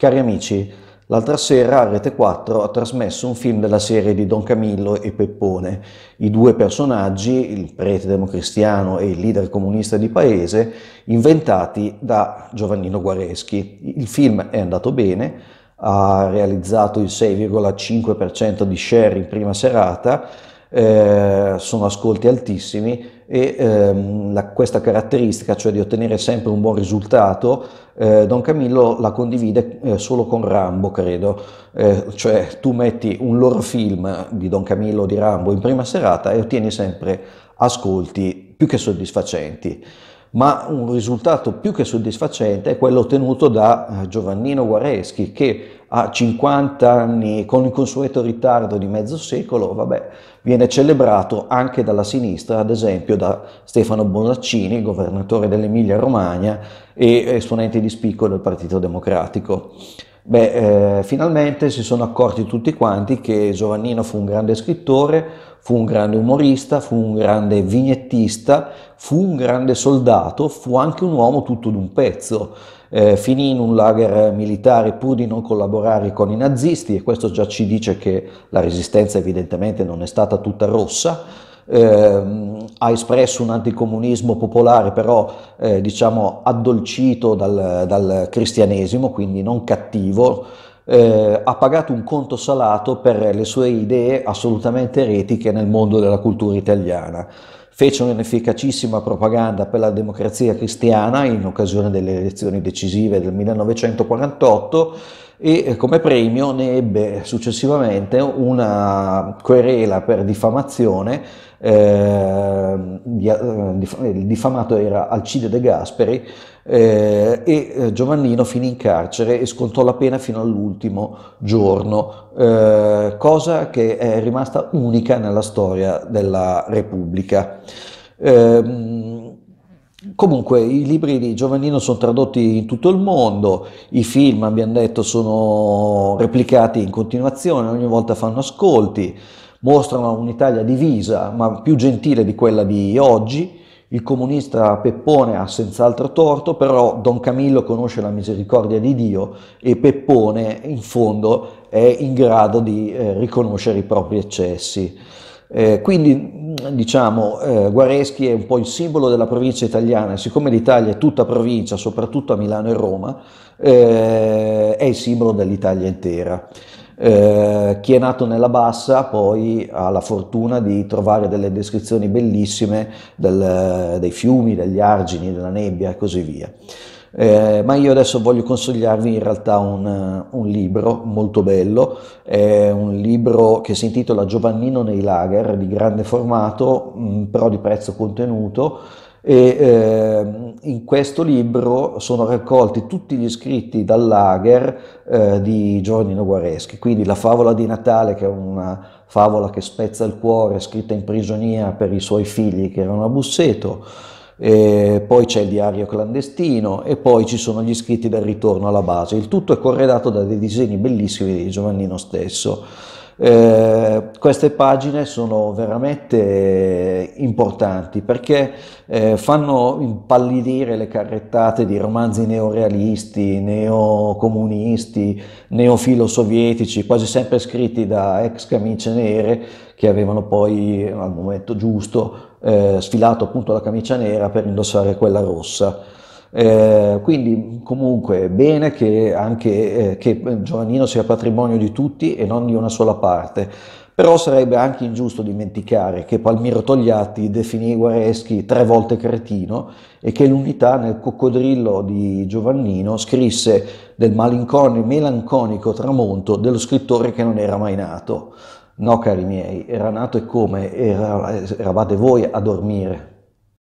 Cari amici, l'altra sera a Rete 4 ha trasmesso un film della serie di Don Camillo e Peppone. I due personaggi, il prete democristiano e il leader comunista di paese, inventati da Giovannino Guareschi. Il film è andato bene, ha realizzato il 6,5% di share in prima serata, eh, sono ascolti altissimi e ehm, la, questa caratteristica, cioè di ottenere sempre un buon risultato, eh, Don Camillo la condivide eh, solo con Rambo, credo, eh, cioè tu metti un loro film di Don Camillo o di Rambo in prima serata e ottieni sempre ascolti più che soddisfacenti ma un risultato più che soddisfacente è quello ottenuto da eh, Giovannino Guareschi che a 50 anni con il consueto ritardo di mezzo secolo vabbè, viene celebrato anche dalla sinistra ad esempio da Stefano Bonaccini governatore dell'Emilia Romagna e esponente di spicco del Partito Democratico. Beh, eh, finalmente si sono accorti tutti quanti che Giovannino fu un grande scrittore, fu un grande umorista, fu un grande vignettista, fu un grande soldato, fu anche un uomo tutto d'un pezzo. Eh, finì in un lager militare pur di non collaborare con i nazisti e questo già ci dice che la resistenza evidentemente non è stata tutta rossa. Eh, ha espresso un anticomunismo popolare, però eh, diciamo addolcito dal, dal, cristianesimo, quindi non cattivo, eh, ha pagato un conto salato per le sue idee assolutamente eretiche nel mondo della cultura italiana. Fece un'efficacissima propaganda per la democrazia cristiana in occasione delle elezioni decisive del 1948 e eh, come premio ne ebbe successivamente una querela per diffamazione, ehm, eh, eh, il diffamato era Alcide De Gasperi eh, e eh, Giovannino finì in carcere e scontò la pena fino all'ultimo giorno, eh, cosa che è rimasta unica nella storia della Repubblica. Eh, Comunque i libri di Giovannino sono tradotti in tutto il mondo, i film abbiamo detto sono replicati in continuazione, ogni volta fanno ascolti, mostrano un'Italia divisa ma più gentile di quella di oggi, il comunista Peppone ha senz'altro torto, però Don Camillo conosce la misericordia di Dio e Peppone in fondo è in grado di eh, riconoscere i propri eccessi. Eh, quindi mm, diciamo eh, Guareschi è un po' il simbolo della provincia italiana, e siccome l'Italia è tutta provincia, soprattutto a Milano e Roma, eh, è il simbolo dell'Italia intera. Eh, chi è nato nella bassa poi ha la fortuna di trovare delle descrizioni bellissime del, dei fiumi, degli argini, della nebbia e così via. Eh, ma io adesso voglio consigliarvi in realtà un, eh, un libro molto bello, è un libro che si intitola Giovannino nei lager, di grande formato, mh, mm, però di prezzo contenuto, e eh, in questo libro sono raccolti tutti gli scritti dal lager eh, di Giovannino Guareschi, quindi la favola di Natale che è una favola che spezza il cuore, scritta in prigionia per i suoi figli che erano a Busseto, eh, poi c'è il diario clandestino e poi ci sono gli scritti del ritorno alla base. Il tutto è corredato da dei disegni bellissimi di Giovannino stesso. Eh, queste pagine sono veramente importanti perché eh, fanno impallidire le carrettate di romanzi neorealisti, neocomunisti, neofilosovietici, quasi sempre scritti da ex camicie nere che avevano poi al momento giusto eh, sfilato appunto la camicia nera per indossare quella rossa. Eh, quindi comunque bene che anche eh, che Giovannino sia patrimonio di tutti e non di una sola parte, però sarebbe anche ingiusto dimenticare che Palmiro Togliatti definì Guareschi tre volte cretino e che l'unità nel coccodrillo di Giovannino scrisse del melanconico tramonto dello scrittore che non era mai nato. No, cari miei, era nato e come? Era, eravate voi a dormire.